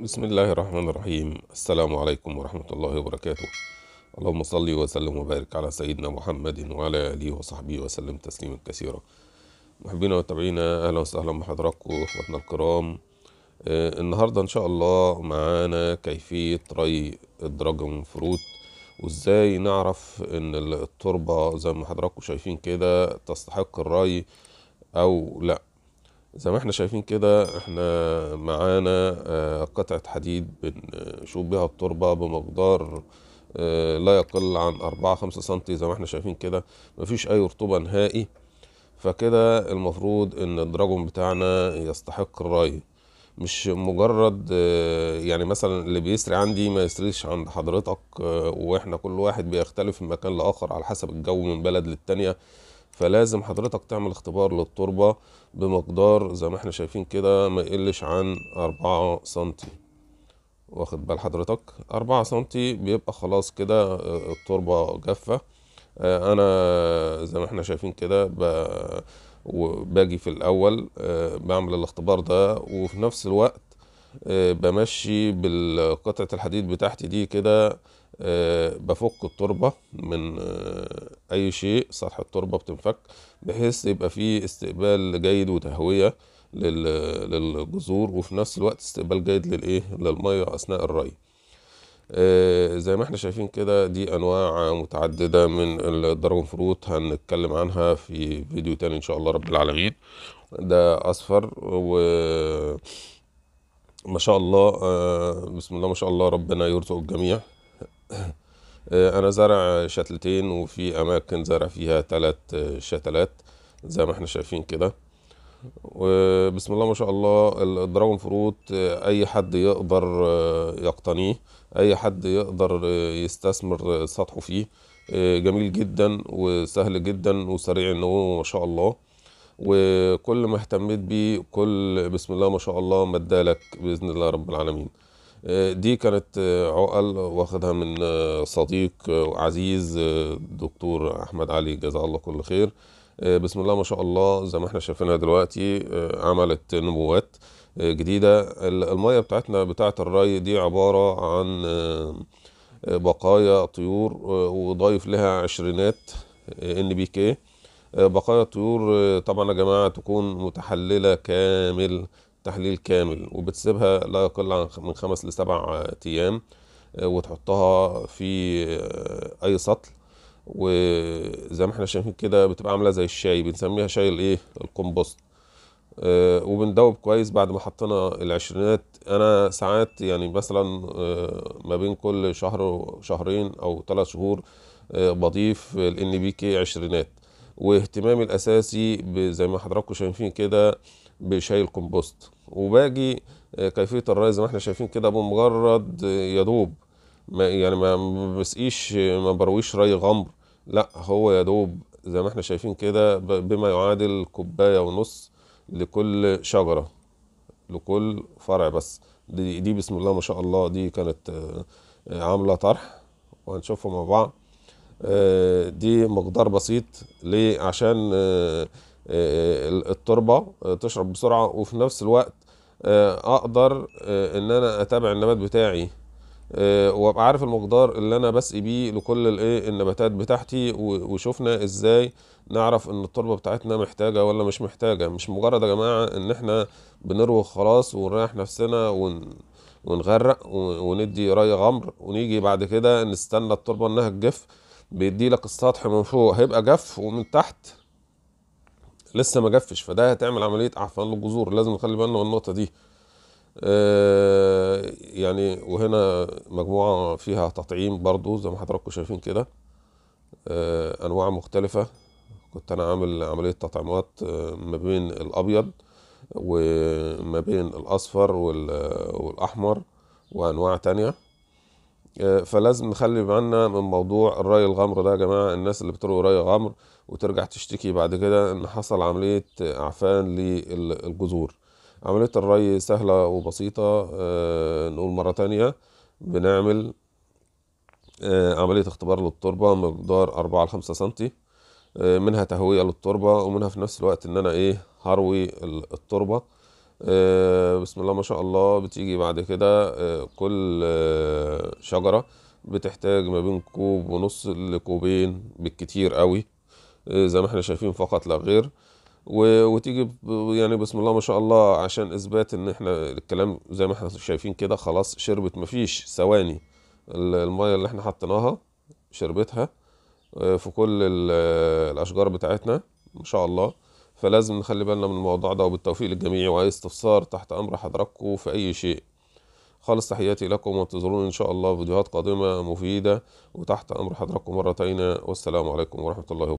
بسم الله الرحمن الرحيم السلام عليكم ورحمة الله وبركاته اللهم صل وسلم وبارك على سيدنا محمد وعلى آله وصحبه وسلم تسليما كثيرا محبينا ومتابعينا أهلا وسهلا بحضراتكم إخواتنا الكرام آه النهاردة إن شاء الله معانا كيفية ري الدراجون فروت وإزاي نعرف إن التربة زي ما حضراتكم شايفين كده تستحق الري أو لأ زي ما احنا شايفين كده احنا معانا آه، قطعة حديد بنشوف آه، بها التربة بمقدار آه، لا يقل عن أربعة خمسة سنتي زي ما احنا شايفين كده مفيش أي رطوبة نهائي فكده المفروض ان الدراجون بتاعنا يستحق الري مش مجرد يعني مثلا اللي بيسري عندي ما يسريش عند حضرتك واحنا كل واحد بيختلف من مكان لاخر على حسب الجو من بلد للتانية فلازم حضرتك تعمل اختبار للتربة بمقدار زي ما احنا شايفين كده ما يقلش عن أربعة سنتي واخد بال حضرتك أربعة سنتي بيبقى خلاص كده آه، التربة جافة آه، أنا زي ما احنا شايفين كده باجي في الأول آه، بعمل الاختبار ده وفي نفس الوقت بمشي بالقطعة الحديد بتاعتي دي كده آه، بفك التربة من آه، أي شيء سطح التربة بتنفك بحيث يبقى فيه استقبال جيد وتهوية للجذور وفي نفس الوقت استقبال جيد للإيه للمية أثناء الري آه، زي ما احنا شايفين كده دي أنواع متعددة من الدراجون فروت هنتكلم عنها في فيديو تاني إن شاء الله رب العالمين ده أصفر و ما شاء الله بسم الله ما شاء الله ربنا يرزق الجميع آه، انا زرع شتلتين وفي اماكن زرع فيها ثلاث آه، شتلات زي ما احنا شايفين كده وبسم الله ما شاء الله الدراجون فروت آه، اي حد يقدر يقتنيه اي حد يقدر يستثمر سطحه فيه جميل جدا وسهل جدا وسريع النمو ما شاء الله وكل ما اهتميت بيه كل بسم الله ما شاء الله مدالك باذن الله رب العالمين دي كانت آه، عقل واخدها من آه، صديق آه، عزيز دكتور احمد علي جزاه الله كل خير بسم الله ما شاء الله زي ما احنا شايفينها دلوقتي عملت نبوات جديدة المية بتاعتنا بتاعة الري دي عبارة عن بقايا طيور وضايف لها عشرينات ان بي كي بقايا الطيور طبعا يا جماعة تكون متحللة كامل تحليل كامل وبتسيبها لا يقل عن من خمس لسبع ايام آه، وتحطها في آه، اي سطل وزي ما احنا شايفين كده بتبقى عامله زي الشاي بنسميها شاي الايه الكومبوست آه، وبندوب كويس بعد ما حطينا العشرينات انا ساعات يعني مثلا ما بين كل شهر وشهرين او ثلاث شهور بضيف الان بي كي عشرينات واهتمامي الاساسي زي ما حضراتكم شايفين كده بشاي الكومبوست وباجي آه، كيفيه الري زي ما احنا شايفين كده بمجرد آه، يا دوب يعني ما بسقيش آه، ما برويش ري غمر لا هو دوب زي ما احنا شايفين كده بما يعادل كوبايه ونص لكل شجره لكل فرع بس دي, دي بسم الله ما شاء الله دي كانت عامله طرح وهنشوفه مع بعض آه، دي مقدار بسيط ليه عشان آه، آه، التربه تشرب بسرعه وفي نفس الوقت اقدر ان انا اتابع النبات بتاعي وابقى عارف المقدار اللي انا بسقي بيه لكل الايه النباتات بتاعتي وشفنا ازاي نعرف ان التربه بتاعتنا محتاجه ولا مش محتاجه مش مجرد يا جماعه ان احنا بنروي خلاص ونريح نفسنا ون ونغرق وندي ري غمر ونيجي بعد كده نستنى التربه انها تجف بيدي لك السطح من فوق هيبقى جف ومن تحت لسه ما جفش فده هتعمل عمليه اعفان للجذور لازم نخلي بالنا من النقطه دي آه، يعني وهنا مجموعه فيها تطعيم برضو زي ما حضراتكم شايفين كده آه، انواع مختلفه كنت انا عامل عمليه تطعيمات آه، ما بين الابيض وما بين الاصفر والاحمر وانواع تانية آه، فلازم نخلي بالنا من موضوع الري الغمر ده يا جماعه الناس اللي بتروي رأي غمر وترجع تشتكي بعد كده ان حصل عمليه اعفان للجذور عمليه الري سهله وبسيطه آه، نقول مره تانية بنعمل آه، عمليه اختبار للتربه مقدار أربعة لخمسة سنتي منها تهويه للتربه ومنها في نفس الوقت ان انا ايه هروي التربه آه، بسم الله ما شاء الله بتيجي بعد كده آه، كل آه، شجرة بتحتاج ما بين كوب ونص لكوبين بالكتير قوي زي ما احنا شايفين فقط لا غير وتيجي يعني بسم الله ما شاء الله عشان اثبات ان احنا الكلام زي ما احنا شايفين كده خلاص شربت مفيش ثواني المايه اللي احنا حطيناها شربتها في كل الاشجار بتاعتنا ما شاء الله فلازم نخلي بالنا من الموضوع ده وبالتوفيق للجميع وأي استفسار تحت أمر حضراتكم في أي شيء خالص تحياتي لكم وانتظرونا إن شاء الله فيديوهات قادمة مفيدة وتحت أمر حضراتكم مرتين والسلام عليكم ورحمة الله وبركاته